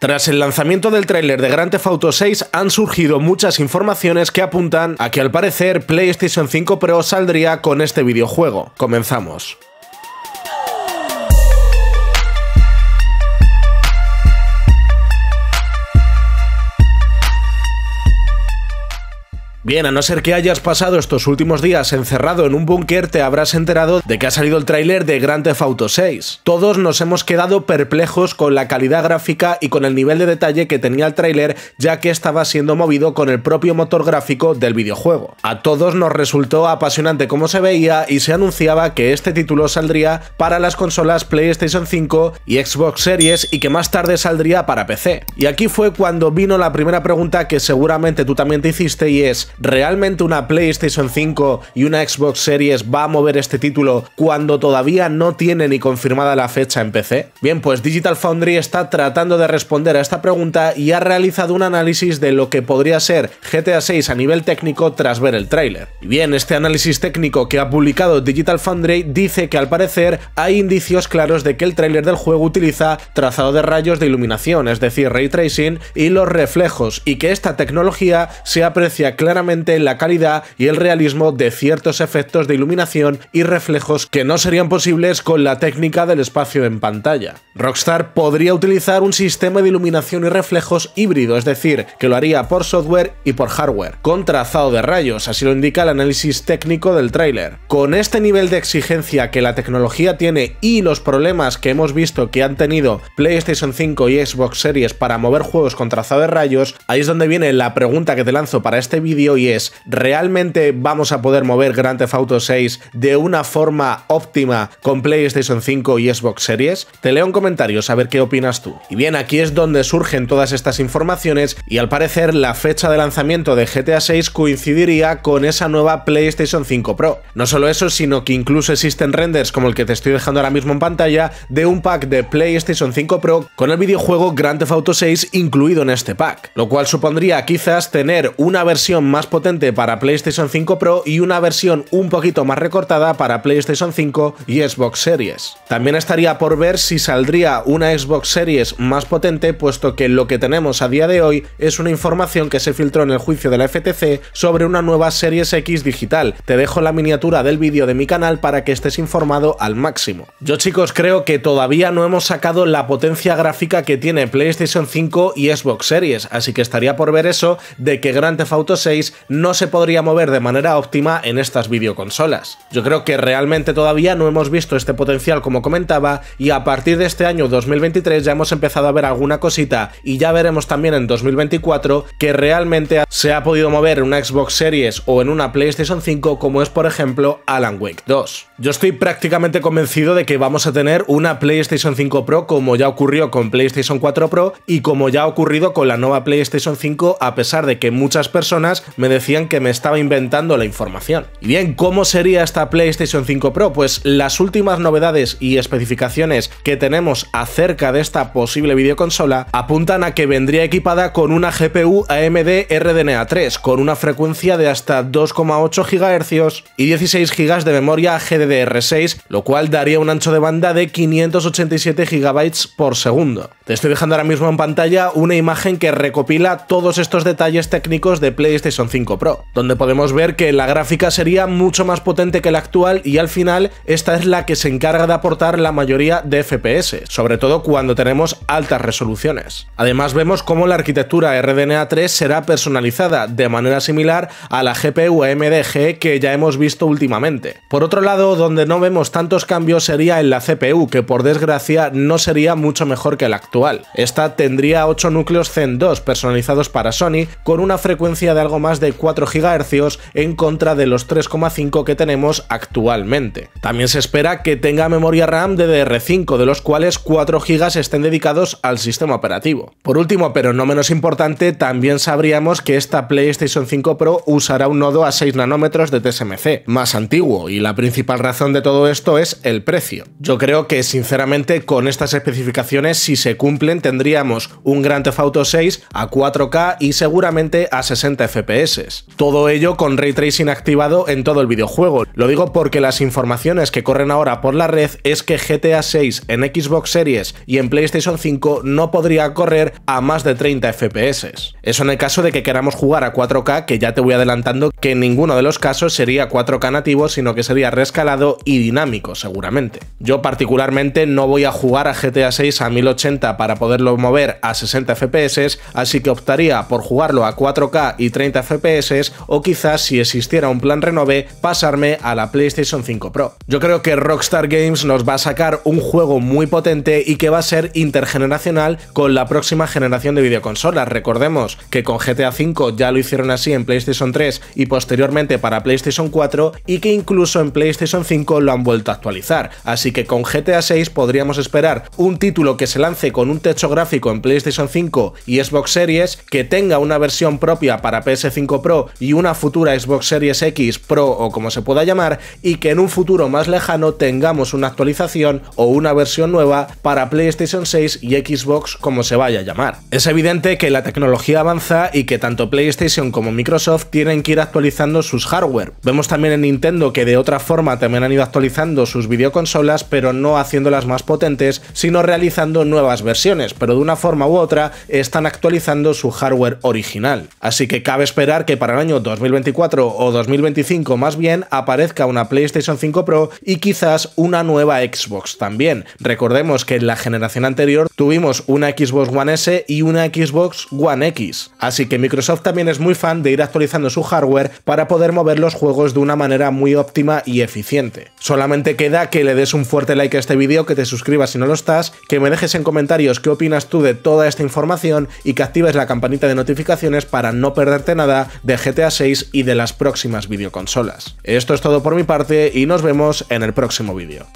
Tras el lanzamiento del tráiler de Grand Theft Auto 6 han surgido muchas informaciones que apuntan a que al parecer PlayStation 5 Pro saldría con este videojuego. Comenzamos. Bien, a no ser que hayas pasado estos últimos días encerrado en un búnker, te habrás enterado de que ha salido el tráiler de Grand Theft Auto 6. Todos nos hemos quedado perplejos con la calidad gráfica y con el nivel de detalle que tenía el tráiler, ya que estaba siendo movido con el propio motor gráfico del videojuego. A todos nos resultó apasionante cómo se veía y se anunciaba que este título saldría para las consolas PlayStation 5 y Xbox Series y que más tarde saldría para PC. Y aquí fue cuando vino la primera pregunta que seguramente tú también te hiciste y es ¿realmente una PlayStation 5 y una Xbox Series va a mover este título cuando todavía no tiene ni confirmada la fecha en PC? Bien, pues Digital Foundry está tratando de responder a esta pregunta y ha realizado un análisis de lo que podría ser GTA 6 a nivel técnico tras ver el tráiler. Y bien, este análisis técnico que ha publicado Digital Foundry dice que al parecer hay indicios claros de que el tráiler del juego utiliza trazado de rayos de iluminación, es decir, ray tracing y los reflejos, y que esta tecnología se aprecia claramente en la calidad y el realismo de ciertos efectos de iluminación y reflejos que no serían posibles con la técnica del espacio en pantalla. Rockstar podría utilizar un sistema de iluminación y reflejos híbrido, es decir, que lo haría por software y por hardware, con trazado de rayos, así lo indica el análisis técnico del tráiler. Con este nivel de exigencia que la tecnología tiene y los problemas que hemos visto que han tenido PlayStation 5 y Xbox Series para mover juegos con trazado de rayos, ahí es donde viene la pregunta que te lanzo para este vídeo es, ¿realmente vamos a poder mover Grand Theft Auto 6 de una forma óptima con PlayStation 5 y Xbox Series? Te leo en comentarios a ver qué opinas tú. Y bien, aquí es donde surgen todas estas informaciones y al parecer la fecha de lanzamiento de GTA 6 coincidiría con esa nueva PlayStation 5 Pro. No solo eso, sino que incluso existen renders como el que te estoy dejando ahora mismo en pantalla de un pack de PlayStation 5 Pro con el videojuego Grand Theft Auto 6 incluido en este pack, lo cual supondría quizás tener una versión más potente para PlayStation 5 Pro y una versión un poquito más recortada para PlayStation 5 y Xbox Series. También estaría por ver si saldría una Xbox Series más potente, puesto que lo que tenemos a día de hoy es una información que se filtró en el juicio de la FTC sobre una nueva Series X digital. Te dejo la miniatura del vídeo de mi canal para que estés informado al máximo. Yo chicos creo que todavía no hemos sacado la potencia gráfica que tiene PlayStation 5 y Xbox Series, así que estaría por ver eso de que Grand Theft Auto 6 no se podría mover de manera óptima en estas videoconsolas. Yo creo que realmente todavía no hemos visto este potencial como comentaba y a partir de este año 2023 ya hemos empezado a ver alguna cosita y ya veremos también en 2024 que realmente se ha podido mover en una Xbox Series o en una PlayStation 5 como es por ejemplo Alan Wake 2. Yo estoy prácticamente convencido de que vamos a tener una PlayStation 5 Pro como ya ocurrió con PlayStation 4 Pro y como ya ha ocurrido con la nueva PlayStation 5 a pesar de que muchas personas me decían que me estaba inventando la información. Y bien, ¿cómo sería esta PlayStation 5 Pro? Pues las últimas novedades y especificaciones que tenemos acerca de esta posible videoconsola apuntan a que vendría equipada con una GPU AMD RDNA 3, con una frecuencia de hasta 2,8 GHz y 16 GB de memoria GDDR6, lo cual daría un ancho de banda de 587 GB por segundo. Te estoy dejando ahora mismo en pantalla una imagen que recopila todos estos detalles técnicos de PlayStation 5 Pro, donde podemos ver que la gráfica sería mucho más potente que la actual y al final esta es la que se encarga de aportar la mayoría de FPS, sobre todo cuando tenemos altas resoluciones. Además vemos cómo la arquitectura RDNA 3 será personalizada de manera similar a la GPU AMD G que ya hemos visto últimamente. Por otro lado, donde no vemos tantos cambios sería en la CPU, que por desgracia no sería mucho mejor que la actual. Esta tendría 8 núcleos Zen 2 personalizados para Sony con una frecuencia de algo más de 4 GHz en contra de los 3,5 que tenemos actualmente. También se espera que tenga memoria RAM de DDR5, de los cuales 4 GB estén dedicados al sistema operativo. Por último, pero no menos importante, también sabríamos que esta PlayStation 5 Pro usará un nodo a 6 nanómetros de TSMC, más antiguo, y la principal razón de todo esto es el precio. Yo creo que sinceramente con estas especificaciones, si se cumplen, tendríamos un Grand Theft Auto 6 a 4K y seguramente a 60 FPS todo ello con ray tracing activado en todo el videojuego. Lo digo porque las informaciones que corren ahora por la red es que GTA 6 en Xbox Series y en PlayStation 5 no podría correr a más de 30 FPS. Eso en el caso de que queramos jugar a 4K, que ya te voy adelantando que en ninguno de los casos sería 4K nativo, sino que sería rescalado y dinámico seguramente. Yo particularmente no voy a jugar a GTA 6 a 1080 para poderlo mover a 60 FPS, así que optaría por jugarlo a 4K y 30 FPS o quizás si existiera un plan renove pasarme a la PlayStation 5 Pro. Yo creo que Rockstar Games nos va a sacar un juego muy potente y que va a ser intergeneracional con la próxima generación de videoconsolas. Recordemos que con GTA 5 ya lo hicieron así en PlayStation 3 y posteriormente para PlayStation 4 y que incluso en PlayStation 5 lo han vuelto a actualizar. Así que con GTA 6 podríamos esperar un título que se lance con un techo gráfico en PlayStation 5 y Xbox Series, que tenga una versión propia para PS5 Pro y una futura Xbox Series X Pro o como se pueda llamar, y que en un futuro más lejano tengamos una actualización o una versión nueva para PlayStation 6 y Xbox como se vaya a llamar. Es evidente que la tecnología avanza y que tanto PlayStation como Microsoft tienen que ir actualizando sus hardware. Vemos también en Nintendo que de otra forma también han ido actualizando sus videoconsolas, pero no haciéndolas más potentes, sino realizando nuevas versiones, pero de una forma u otra están actualizando su hardware original. Así que cabe esperar que para el año 2024 o 2025 más bien aparezca una PlayStation 5 Pro y quizás una nueva Xbox también. Recordemos que en la generación anterior tuvimos una Xbox One S y una Xbox One X, así que Microsoft también es muy fan de ir actualizando su hardware para poder mover los juegos de una manera muy óptima y eficiente. Solamente queda que le des un fuerte like a este vídeo, que te suscribas si no lo estás, que me dejes en comentarios qué opinas tú de toda esta información y que actives la campanita de notificaciones para no perderte nada de GTA 6 y de las próximas videoconsolas. Esto es todo por mi parte y nos vemos en el próximo vídeo.